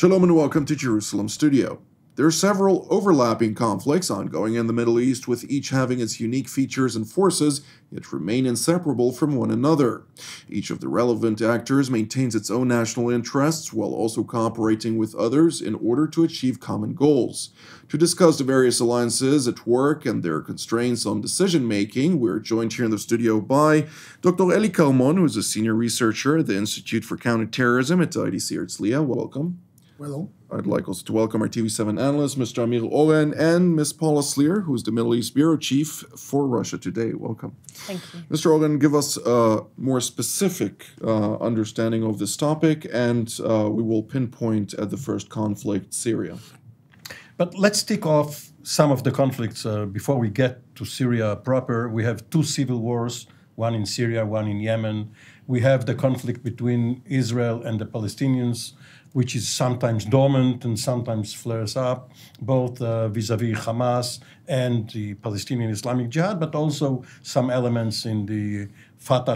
Shalom and welcome to Jerusalem Studio. There are several overlapping conflicts ongoing in the Middle East, with each having its unique features and forces, yet remain inseparable from one another. Each of the relevant actors maintains its own national interests while also cooperating with others in order to achieve common goals. To discuss the various alliances at work and their constraints on decision making, we're joined here in the studio by Dr. Eli Kalmon, who is a senior researcher at the Institute for Counterterrorism at IDC Herzliya. Welcome. Hello. I'd like also to welcome our TV7 analyst, Mr. Amir Oren, and Ms. Paula Sleer, who is the Middle East Bureau Chief for Russia Today. Welcome. Thank you. Mr. Oren, give us a more specific uh, understanding of this topic, and uh, we will pinpoint at the first conflict, Syria. But let's tick off some of the conflicts uh, before we get to Syria proper. We have two civil wars one in Syria, one in Yemen. We have the conflict between Israel and the Palestinians which is sometimes dormant and sometimes flares up, both uh, vis-à-vis Hamas and the Palestinian Islamic Jihad, but also some elements in the Fatah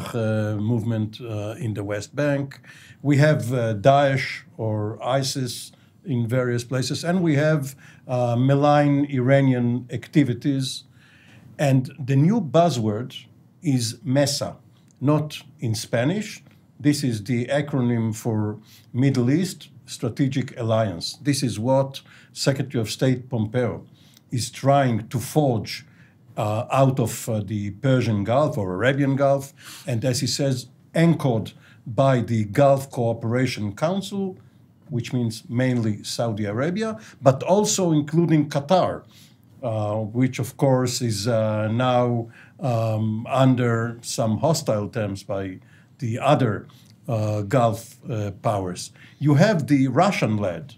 uh, movement uh, in the West Bank. We have Daesh or ISIS in various places, and we have uh, malign Iranian activities. And the new buzzword is MESA, not in Spanish, this is the acronym for Middle East Strategic Alliance. This is what Secretary of State Pompeo is trying to forge uh, out of uh, the Persian Gulf or Arabian Gulf, and as he says, anchored by the Gulf Cooperation Council, which means mainly Saudi Arabia, but also including Qatar, uh, which of course is uh, now um, under some hostile terms by the other uh, Gulf uh, powers. You have the Russian led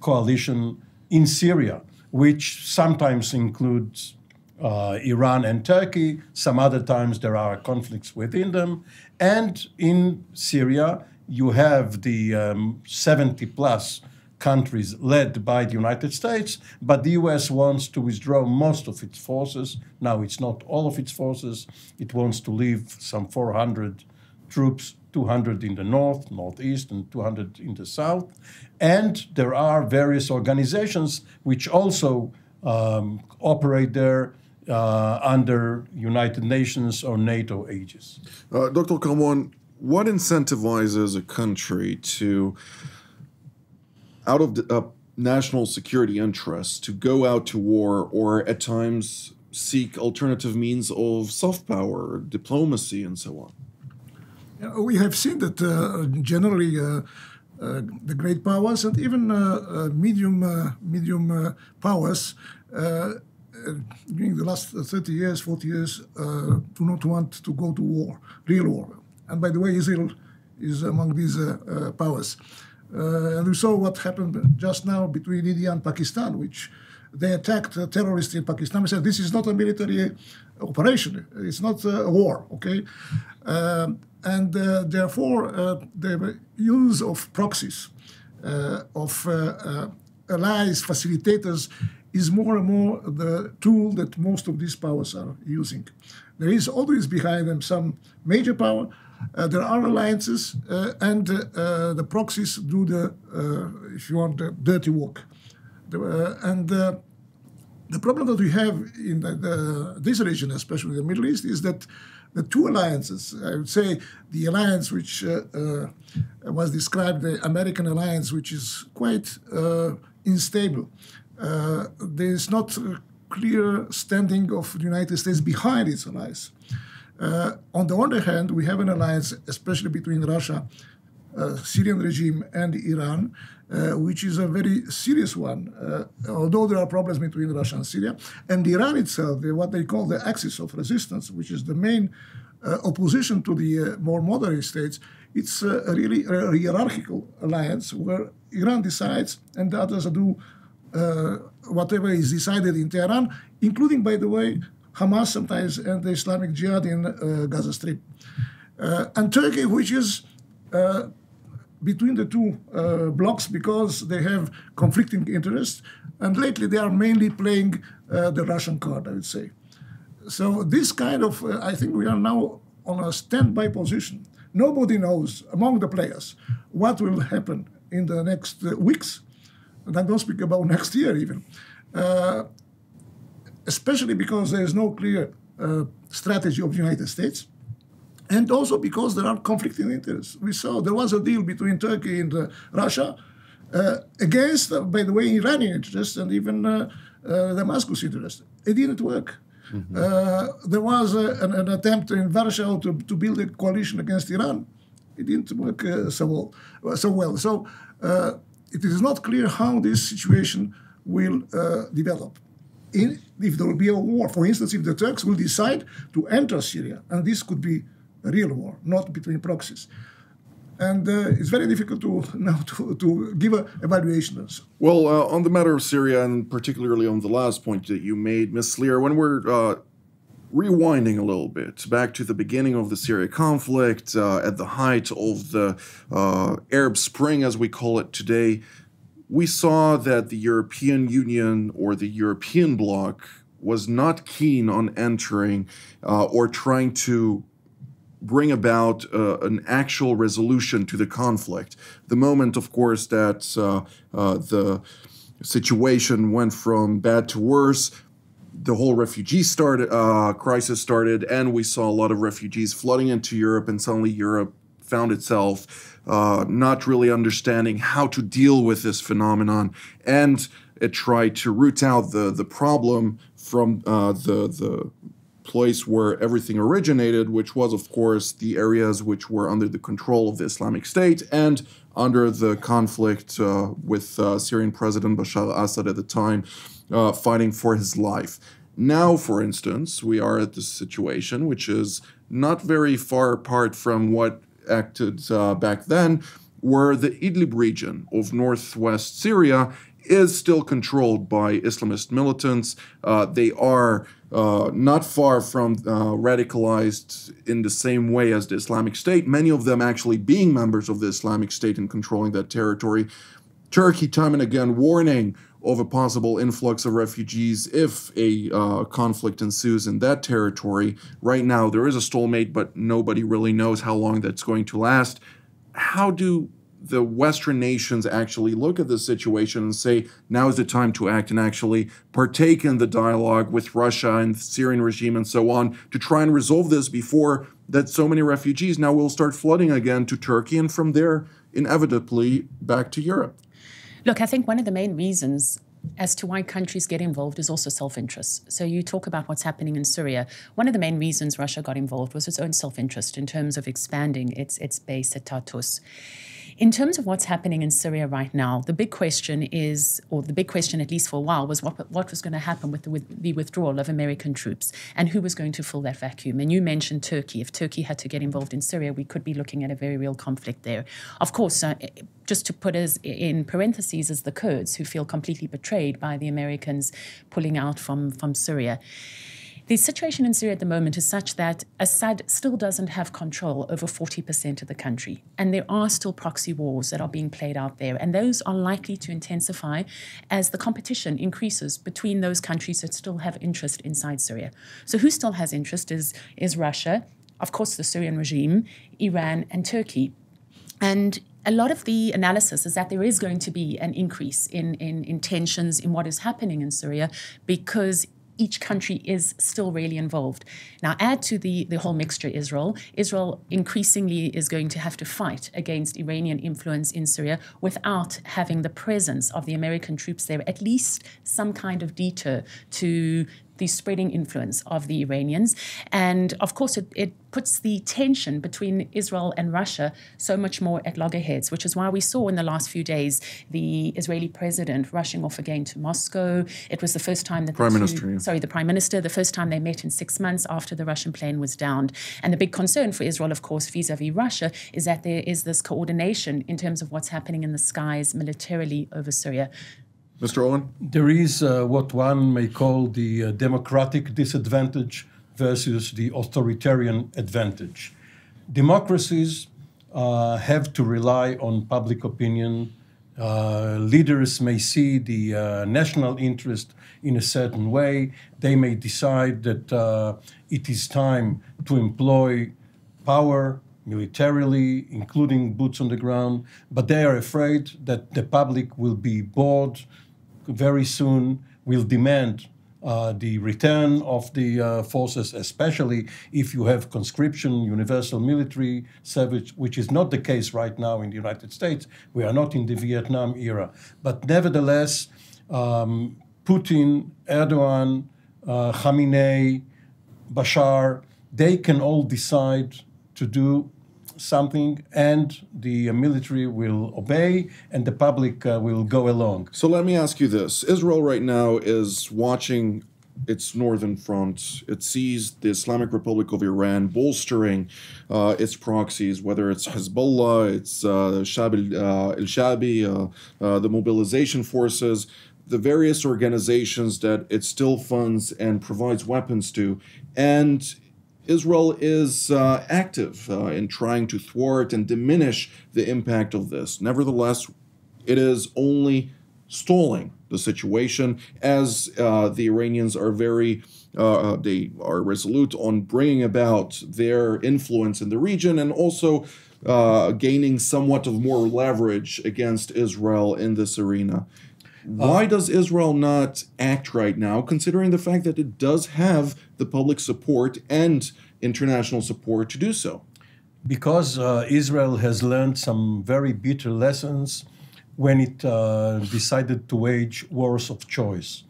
coalition in Syria, which sometimes includes uh, Iran and Turkey, some other times there are conflicts within them. And in Syria, you have the um, 70 plus countries led by the United States, but the US wants to withdraw most of its forces. Now, it's not all of its forces, it wants to leave some 400 troops 200 in the north, northeast, and 200 in the south. And there are various organizations which also um, operate there uh, under United Nations or NATO aegis. Uh, Dr. Carmon, what incentivizes a country to, out of the, uh, national security interests, to go out to war or at times seek alternative means of soft power, diplomacy, and so on? Uh, we have seen that uh, generally uh, the great powers and even medium medium powers during the last 30 years, 40 years, do not want to go to war, real war. And by the way, Israel is among these powers. and we saw what happened just now between India and Pakistan, which they attacked terrorists in Pakistan. We said this is not a military uh, operation. It's not a war. Okay, um, and uh, therefore uh, the use of proxies, of allies, facilitators, is more and more the tool that most of these powers are using. There is always behind them some major power. Uh, there are alliances, uh, and uh, the proxies do the, if you want, the dirty work. Uh, and uh, the problem that we have in the, the, this region, especially the Middle East, is that the two alliances, I would say the alliance which uh, uh, was described, the American alliance, which is quite uh, unstable. Uh, there is not a clear standing of the United States behind its allies. on the other hand, we have an alliance, especially between Russia uh, Syrian regime and Iran, uh, which is a very serious one, uh, although there are problems between Russia and Syria. And Iran itself, what they call the axis of resistance, which is the main opposition to the more moderate states, it's a really a hierarchical alliance where Iran decides and the others do uh, whatever is decided in Tehran, including, by the way, Hamas sometimes and the Islamic Jihad in uh, Gaza Strip. Uh, and Turkey, which is between the two uh, blocks because they have conflicting interests. And lately, they are mainly playing uh, the Russian card, I would say. So this kind of, uh, I think we are now on a standby position. Nobody knows among the players what will happen in the next uh, weeks. And I don't speak about next year even, uh, especially because there is no clear uh, strategy of the United States and also because there are conflicting interests. We saw there was a deal between Turkey and uh, Russia uh, against, uh, by the way, Iranian interests and even uh, uh, Damascus interests. It didn't work. Mm-hmm. Uh, there was an, an, attempt in Warsaw to, to build a coalition against Iran. It didn't work so, well, so well. So it is not clear how this situation will develop. In, if there will be a war. For instance, if the Turks will decide to enter Syria, and this could be real war, not between proxies. And uh, it's very difficult to now to, to give evaluations. Well, uh, on the matter of Syria, and particularly on the last point that you made, Ms. Lear, when we're uh, rewinding a little bit back to the beginning of the Syria conflict, uh, at the height of the uh, Arab Spring, as we call it today, we saw that the European Union or the European bloc was not keen on entering uh, or trying to bring about uh, an actual resolution to the conflict. The moment, of course, that uh, uh, the situation went from bad to worse, the whole refugee uh, crisis started, and we saw a lot of refugees flooding into Europe, and suddenly Europe found itself not really understanding how to deal with this phenomenon and it tried to root out the the problem from uh, the the place where everything originated, which was, of course, the areas which were under the control of the Islamic State and under the conflict uh, with uh, Syrian President Bashar al-Assad at the time, uh, fighting for his life. Now, for instance, we are at this situation, which is not very far apart from what acted uh, back then, where the Idlib region of northwest Syria is still controlled by Islamist militants. Uh, they are uh, not far from uh, radicalized in the same way as the Islamic State, many of them actually being members of the Islamic State and controlling that territory. Turkey, time and again, warning of a possible influx of refugees if a uh, conflict ensues in that territory. Right now, there is a stalemate, but nobody really knows how long that's going to last. How do the Western nations actually look at the situation and say, now is the time to act and actually partake in the dialogue with Russia and the Syrian regime and so on to try and resolve this before that so many refugees now will start flooding again to Turkey and from there, inevitably, back to Europe. Look, I think one of the main reasons as to why countries get involved is also self interest. So, you talk about what's happening in Syria. One of the main reasons Russia got involved was its own self interest in terms of expanding its, its base at Tartus. In terms of what's happening in Syria right now, the big question is, or the big question at least for a while, was what, what was going to happen with the, with the withdrawal of American troops and who was going to fill that vacuum. And you mentioned Turkey. If Turkey had to get involved in Syria, we could be looking at a very real conflict there. Of course, uh, eh, just to put us in parentheses, as the Kurds who feel completely betrayed by the Americans pulling out from, from Syria. The situation in Syria at the moment is such that Assad still doesn't have control over 40% of the country. And there are still proxy wars that are being played out there. And those are likely to intensify as the competition increases between those countries that still have interest inside Syria. So, who still has interest is, is Russia, of course, the Syrian regime, Iran, and Turkey. And a lot of the analysis is that there is going to be an increase in, in, in, tensions in what is happening in Syria because each country is still really involved. Now, add to the, the whole mixture Israel, Israel increasingly is going to have to fight against Iranian influence in Syria without having the presence of the American troops there, at least some kind of deter to the spreading influence of the Iranians. And of course, it, it puts the tension between Israel and Russia so much more at loggerheads, which is why we saw in the last few days the Israeli president rushing off again to Moscow. It was the first time that prime minister, yeah. sorry, the prime minister, the first time they met in six months after the Russian plane was downed. And the big concern for Israel, of course, vis-a-vis Russia, is that there is this coordination in terms of what's happening in the skies militarily over Syria. Mr. Owen? There is uh, what one may call the uh, democratic disadvantage versus the authoritarian advantage. Democracies uh, have to rely on public opinion. Uh, leaders may see the uh, national interest in a certain way. They may decide that uh, it is time to employ power militarily, including boots on the ground, but they are afraid that the public will be bored very soon will demand uh, the return of the uh, forces, especially if you have conscription, universal military service, which is not the case right now in the United States. We are not in the Vietnam era. But nevertheless, um, Putin, Erdogan, uh, Khamenei, Bashar, they can all decide to do something and the uh, military will obey and the public uh, will go along. So let me ask you this Israel right now is watching its northern front. It sees the Islamic Republic of Iran bolstering uh, its proxies, whether it's Hezbollah, it's uh, uh, Shabi, uh, uh, the mobilization forces, the various organizations that it still funds and provides weapons to, and Israel is uh, active uh, in trying to thwart and diminish the impact of this. Nevertheless, it is only stalling the situation as uh, the Iranians are very uh, uh they are resolute on bringing about their influence in the region and also uh, gaining somewhat of more leverage against Israel in this arena. Why uh, does Israel not act right now, considering the fact that it does have the public support and international support to do so? Because uh, Israel has learned some very bitter lessons when it uh, decided to wage wars of choice.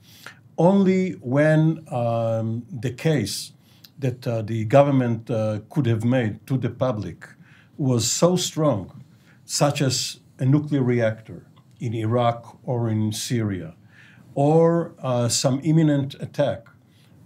Only when um, the case that uh, the government uh, could have made to the public was so strong, such as a nuclear reactor, in Iraq or in Syria, or uh, some imminent attack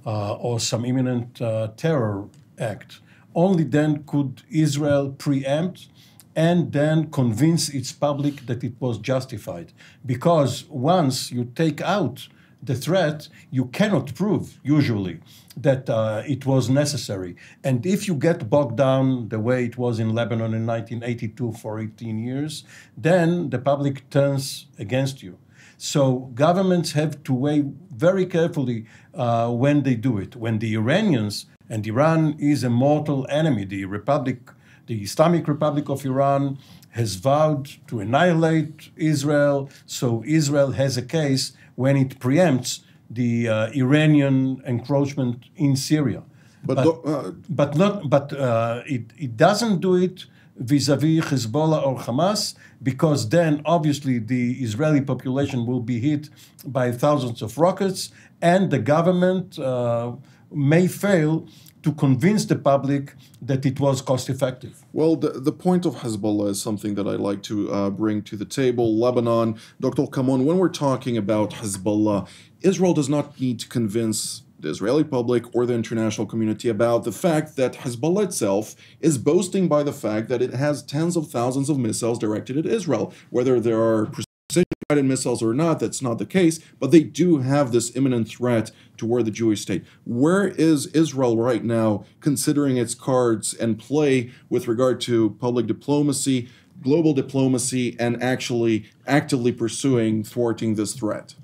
uh, or some imminent uh, terror act, only then could Israel preempt and then convince its public that it was justified. Because once you take out the threat, you cannot prove usually that uh, it was necessary. And if you get bogged down the way it was in Lebanon in 1982 for 18 years, then the public turns against you. So governments have to weigh very carefully uh, when they do it. When the Iranians, and Iran is a mortal enemy, the Republic, the Islamic Republic of Iran has vowed to annihilate Israel, so Israel has a case when it preempts the uh, Iranian encroachment in Syria. But, but, uh, but not, but uh, it, it doesn't do it vis-a-vis Hezbollah or Hamas, because then obviously the Israeli population will be hit by thousands of rockets, and the government uh, may fail to convince the public that it was cost effective? Well, the, the point of Hezbollah is something that I like to uh, bring to the table. Lebanon, Dr. Kamon, when we're talking about Hezbollah, Israel does not need to convince the Israeli public or the international community about the fact that Hezbollah itself is boasting by the fact that it has tens of thousands of missiles directed at Israel, whether there are Sedition-guided missiles or not, that's not the case, but they do have this imminent threat toward the Jewish state. Where is Israel right now, considering its cards and play with regard to public diplomacy, global diplomacy, and actually actively pursuing thwarting this threat?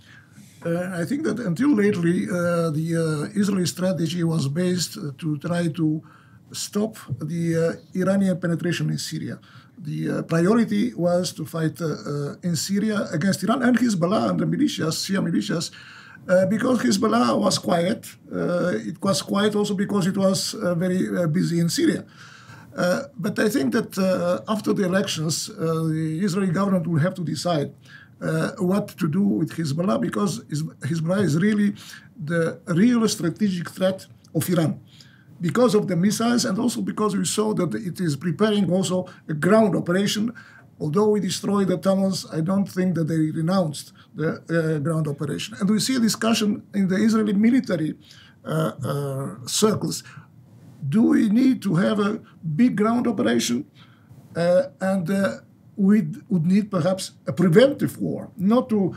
Uh, I think that until lately, uh, the uh, Israeli strategy was based uh, to try to stop the uh, Iranian penetration in Syria the uh, priority was to fight uh, uh, in Syria against Iran and Hezbollah and the militias, Shia militias, uh, because Hezbollah was quiet. Uh, it was quiet also because it was very busy in Syria. but I think that after the elections, the Israeli government will have to decide uh, what to do with Hezbollah because Hezbollah is really the real strategic threat of Iran because of the missiles and also because we saw that it is preparing also a ground operation. Although we destroyed the tunnels, I don't think that they renounced the uh, ground operation. And we see a discussion in the Israeli military uh, uh circles. Do we need to have a big ground operation? Uh, and uh, we would need perhaps a preventive war, not to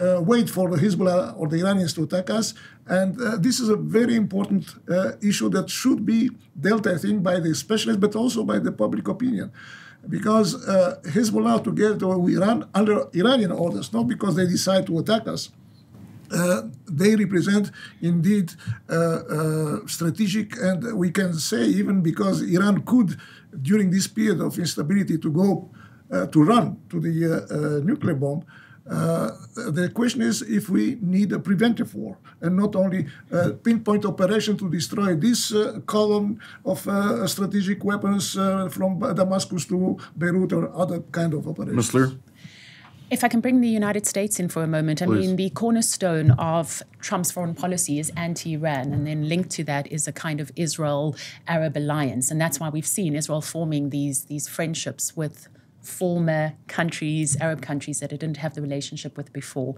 uh, wait for the Hezbollah or the Iranians to attack us. And uh, this is a very important uh, issue that should be dealt, I think, by the specialists, but also by the public opinion. Because uh, Hezbollah, together with Iran, under Iranian orders, not because they decide to attack us, uh, they represent indeed uh, strategic, and we can say even because Iran could, during this period of instability, to go to run to the nuclear bomb. Uh, the question is if we need a preventive war and not only a uh, pinpoint operation to destroy this uh, column of uh, strategic weapons uh, from Damascus to Beirut or other kind of operations. Mr. If I can bring the United States in for a moment, I Please. mean, the cornerstone of Trump's foreign policy is anti Iran, and then linked to that is a kind of Israel Arab alliance. And that's why we've seen Israel forming these, these friendships with former countries, Arab countries that it didn't have the relationship with before.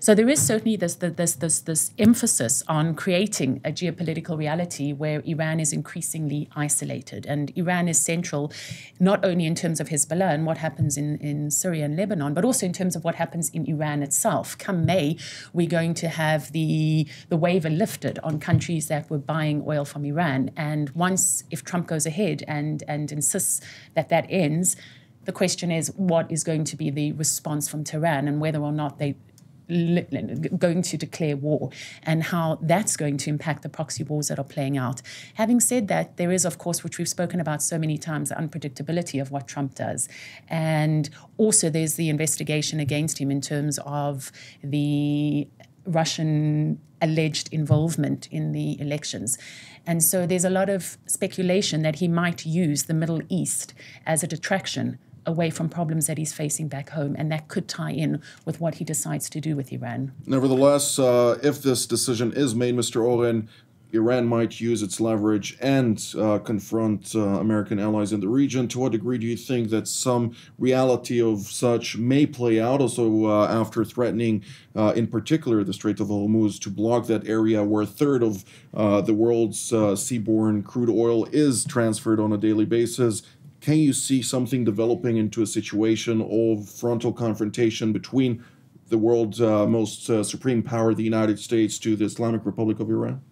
So there is certainly this this this this emphasis on creating a geopolitical reality where Iran is increasingly isolated, and Iran is central not only in terms of Hezbollah and what happens in in Syria and Lebanon, but also in terms of what happens in Iran itself. Come May, we're going to have the the waiver lifted on countries that were buying oil from Iran, and once if Trump goes ahead and and insists that that ends the question is what is going to be the response from Tehran and whether or not they going to declare war and how that's going to impact the proxy wars that are playing out. Having said that, there is, of course, which we've spoken about so many times, the unpredictability of what Trump does. And also, there's the investigation against him in terms of the Russian alleged involvement in the elections. And so there's a lot of speculation that he might use the Middle East as a detraction away from problems that he's facing back home, and that could tie in with what he decides to do with Iran. Nevertheless, uh, if this decision is made, Mr. Oren, Iran might use its leverage and uh, confront uh, American allies in the region. To what degree do you think that some reality of such may play out? Also, uh, after threatening, uh, in particular, the Strait of Hormuz to block that area where a third of uh, the world's uh, seaborne crude oil is transferred on a daily basis, can you see something developing into a situation of frontal confrontation between the world's uh, most uh, supreme power, the United States, to the Islamic Republic of Iran?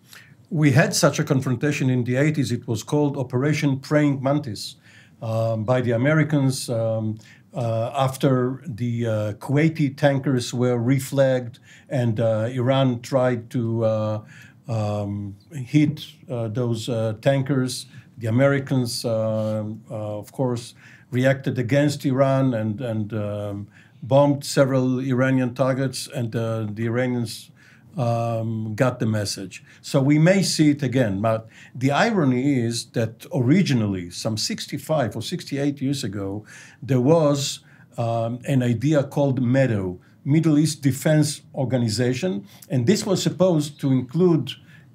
We had such a confrontation in the 80s. It was called Operation Praying Mantis um, by the Americans um, uh, after the uh, Kuwaiti tankers were reflagged and uh, Iran tried to uh, um, hit those tankers. The Americans, uh, uh, of course, reacted against Iran and, and um, bombed several Iranian targets, and uh, the Iranians um, got the message. So we may see it again. But the irony is that originally, some 65 or 68 years ago, there was um, an idea called Meadow, Middle East Defense Organization, and this was supposed to include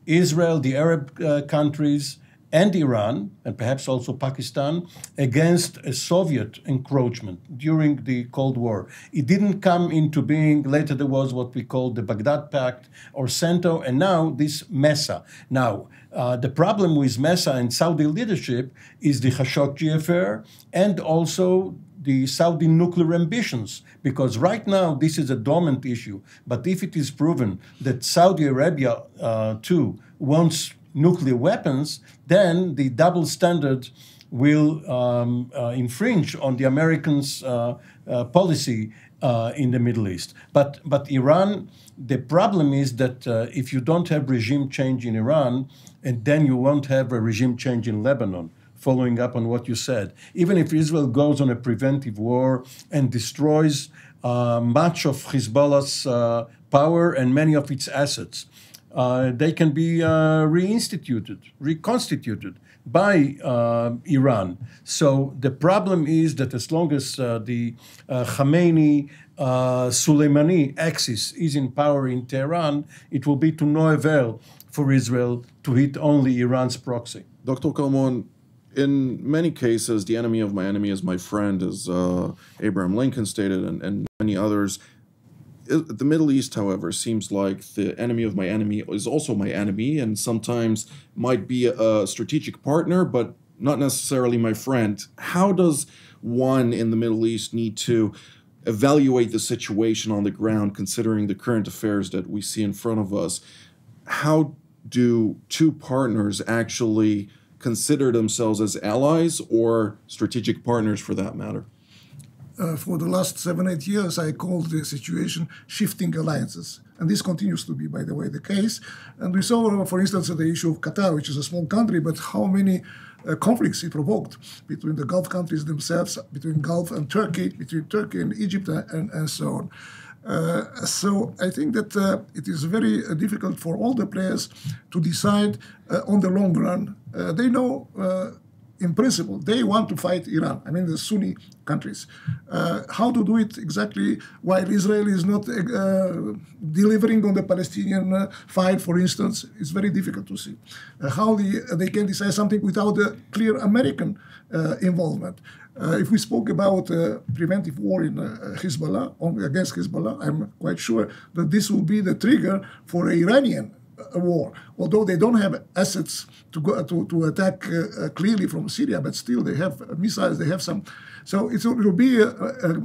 Israel, the Arab uh, countries, and Iran, and perhaps also Pakistan, against a Soviet encroachment during the Cold War. It didn't come into being. Later, there was what we called the Baghdad Pact or CENTO, and now this MESA. Now, uh, the problem with MESA and Saudi leadership is the Khashoggi affair and also the Saudi nuclear ambitions, because right now this is a dormant issue. But if it is proven that Saudi Arabia uh, too wants nuclear weapons, then the double standard will um, uh, infringe on the Americans' uh, uh, policy uh, in the Middle East. But but Iran, the problem is that uh, if you don't have regime change in Iran, and then you won't have a regime change in Lebanon. Following up on what you said, even if Israel goes on a preventive war and destroys uh, much of Hezbollah's power and many of its assets, uh, they can be uh, reinstituted, reconstituted by uh, Iran. So the problem is that as long as uh, the uh, Khamenei uh, Soleimani axis is in power in Tehran, it will be to no avail for Israel to hit only Iran's proxy. Dr. Kalmon, in many cases, the enemy of my enemy is my friend, as Abraham Lincoln stated, and, and many others. Uh, the Middle East, however, seems like the enemy of my enemy is also my enemy, and sometimes might be a strategic partner, but not necessarily my friend. How does one in the Middle East need to evaluate the situation on the ground, considering the current affairs that we see in front of us? How do two partners actually consider themselves as allies or strategic partners for that matter? uh, for the last seven, eight years, I called the situation shifting alliances. And this continues to be, by the way, the case. And we saw, for instance, the issue of Qatar, which is a small country, but how many uh, conflicts it provoked between the Gulf countries themselves, between Gulf and Turkey, between Turkey and Egypt, uh, and, and so on. Uh, so I think that uh, it is very uh, difficult for all the players to decide uh, on the long run. they know in principle, they want to fight Iran. I mean, the Sunni countries. Uh, how to do it exactly while Israel is not uh, delivering on the Palestinian uh, fight, for instance, is very difficult to see. Uh, how the, they can decide something without a clear American uh, involvement. Uh, if we spoke about preventive war in Hezbollah, on, against Hezbollah, I'm quite sure that this will be the trigger for Iranian a war. Although they don't have assets to go to, to attack uh, uh, clearly from Syria, but still they have missiles. They have some. So it will be a, a,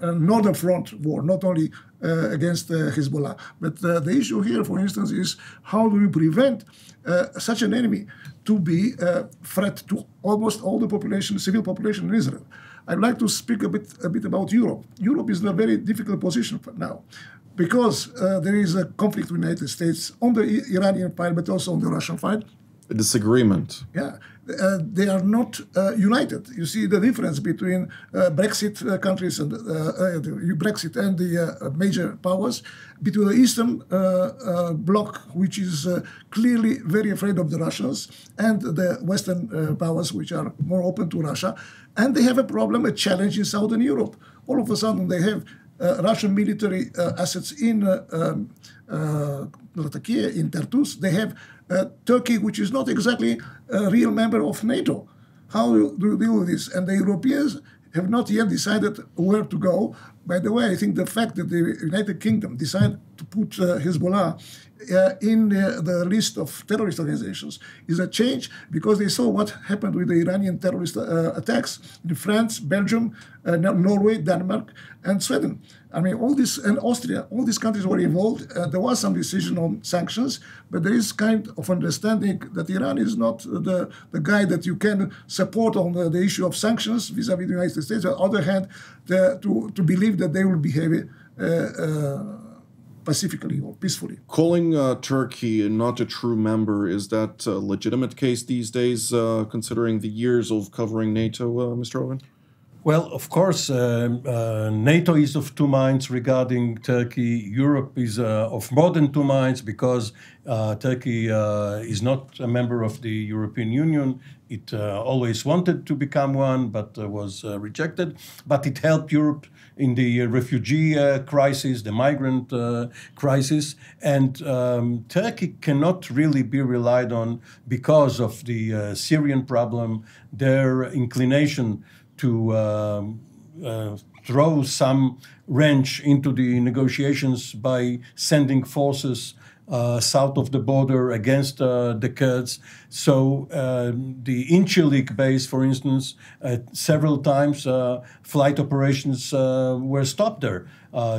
a northern front war, not only uh, against uh, Hezbollah. But uh, the issue here, for instance, is how do we prevent uh, such an enemy to be a threat to almost all the population, civil population in Israel? I'd like to speak a bit, a bit about Europe. Europe is in a very difficult position now because uh, there is a conflict with the United States on the Iranian file, but also on the Russian file. A disagreement. Yeah, uh, they are not uh, united. You see the difference between uh, Brexit uh, countries and uh, Brexit and the major powers, between the Eastern bloc, which is clearly very afraid of the Russians, and the Western powers, which are more open to Russia, and they have a problem, a challenge in Southern Europe. All of a sudden, they have uh, Russian military uh, assets in uh, um, in Tartus. They have Turkey, which is not exactly a real member of NATO. How do you deal with this? And the Europeans have not yet decided where to go. By the way, I think the fact that the United Kingdom decided to put uh, Hezbollah uh, in uh, the list of terrorist organizations is a change because they saw what happened with the Iranian terrorist attacks in France, Belgium, Norway, Denmark, and Sweden. I mean, all this and Austria, all these countries were involved. Uh, there was some decision on sanctions, but there is kind of understanding that Iran is not the, the guy that you can support on the, the issue of sanctions vis-à-vis -vis the United States. On the other hand, the, to, to believe that they will behave uh, uh, pacifically or peacefully. Calling uh, Turkey not a true member, is that a legitimate case these days, uh, considering the years of covering NATO, uh, Mr. Owen? Well, of course, um, uh, NATO is of two minds regarding Turkey. Europe is uh, of more than two minds because uh, Turkey uh, is not a member of the European Union. It uh, always wanted to become one, but uh, was rejected. But it helped Europe in the refugee crisis, the migrant crisis. And um, Turkey cannot really be relied on because of the Syrian problem, their inclination to um, uh, throw some wrench into the negotiations by sending forces uh, south of the border against uh, the Kurds. So um, the Incirlik base, for instance, uh, several times uh, flight operations uh, were stopped there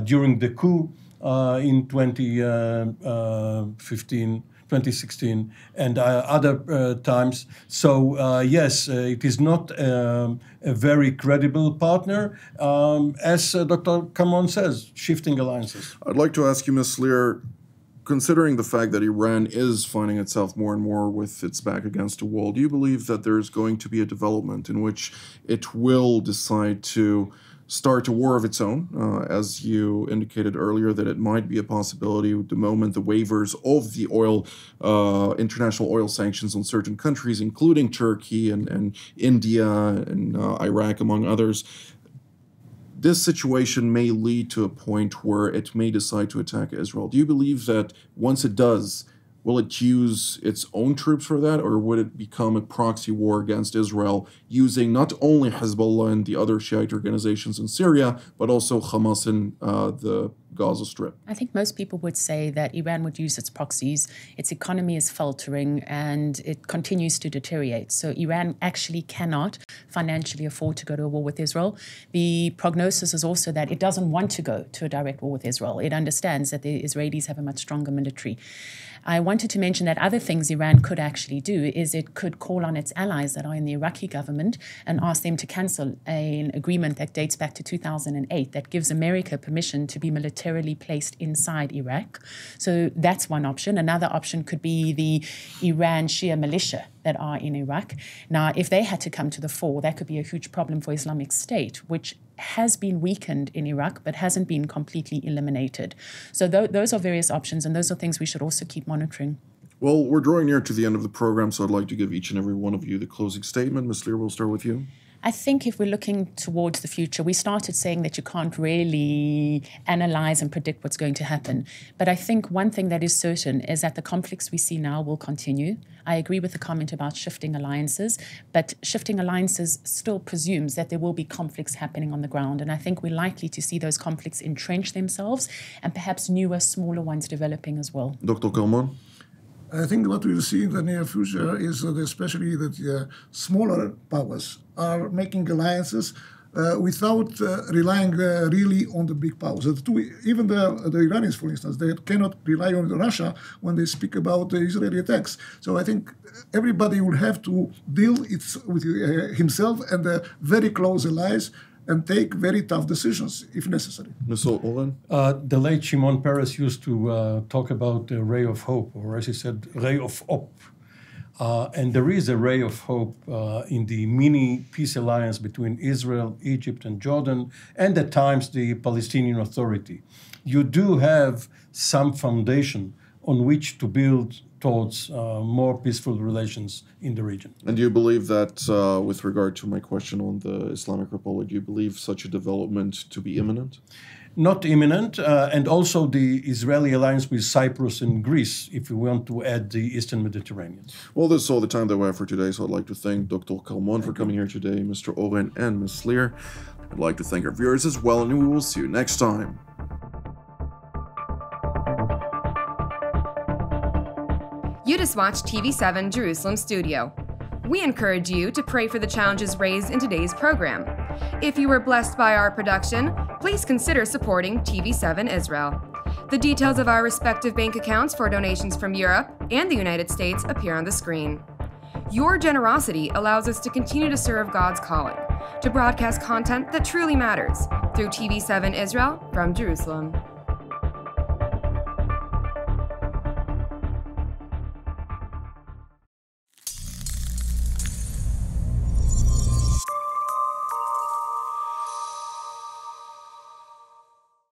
during the coup in 2015. 2016, and uh, other uh, times. So uh, yes, it is not um, a very credible partner, um, as Dr. Kamon says, shifting alliances. I'd like to ask you, Ms. Lear, considering the fact that Iran is finding itself more and more with its back against a wall, do you believe that there is going to be a development in which it will decide to start a war of its own, uh, as you indicated earlier, that it might be a possibility the moment the waivers of the oil, uh, international oil sanctions on certain countries, including Turkey and, and India and uh, Iraq, among others. This situation may lead to a point where it may decide to attack Israel. Do you believe that once it does, Will it use its own troops for that, or would it become a proxy war against Israel using not only Hezbollah and the other Shiite organizations in Syria, but also Hamas in uh, the Gaza Strip? I think most people would say that Iran would use its proxies. Its economy is faltering and it continues to deteriorate. So Iran actually cannot financially afford to go to a war with Israel. The prognosis is also that it doesn't want to go to a direct war with Israel. It understands that the Israelis have a much stronger military. I wanted to mention that other things Iran could actually do is it could call on its allies that are in the Iraqi government and ask them to cancel an agreement that dates back to 2008 that gives America permission to be militarily placed inside Iraq. So that's one option. Another option could be the Iran Shia militia that are in Iraq. Now, if they had to come to the fore, that could be a huge problem for Islamic State, which has been weakened in Iraq but hasn't been completely eliminated. So, th- those are various options, and those are things we should also keep monitoring. Well, we're drawing near to the end of the program, so I'd like to give each and every one of you the closing statement. Ms. Lear, we'll start with you. I think if we're looking towards the future, we started saying that you can't really analyze and predict what's going to happen. But I think one thing that is certain is that the conflicts we see now will continue. I agree with the comment about shifting alliances, but shifting alliances still presumes that there will be conflicts happening on the ground. And I think we're likely to see those conflicts entrench themselves and perhaps newer, smaller ones developing as well. Dr. Cormon? I think what we'll see in the near future is that especially that uh, smaller powers are making alliances uh, without uh, relying uh, really on the big powers. The two, even the, the Iranians, for instance, they cannot rely on Russia when they speak about the uh, Israeli attacks. So I think everybody will have to deal with uh, himself and the very close allies and take very tough decisions if necessary. Mr. Olin? Uh, the late Shimon Peres used to uh, talk about a ray of hope, or as he said, ray of hope. Uh, and there is a ray of hope uh, in the mini peace alliance between Israel, Egypt, and Jordan, and at times the Palestinian Authority. You do have some foundation on which to build towards uh, more peaceful relations in the region. And do you believe that, uh, with regard to my question on the Islamic Republic, do you believe such a development to be imminent? Not imminent, uh, and also the Israeli alliance with Cyprus and Greece, if you want to add the Eastern Mediterranean. Well, this is all the time that we have for today, so I'd like to thank Dr. Kalmon for coming here today, Mr. Oren and Ms. Lear. I'd like to thank our viewers as well, and we will see you next time. Watch TV7 Jerusalem studio. We encourage you to pray for the challenges raised in today's program. If you were blessed by our production, please consider supporting TV7 Israel. The details of our respective bank accounts for donations from Europe and the United States appear on the screen. Your generosity allows us to continue to serve God's calling, to broadcast content that truly matters through TV7 Israel from Jerusalem.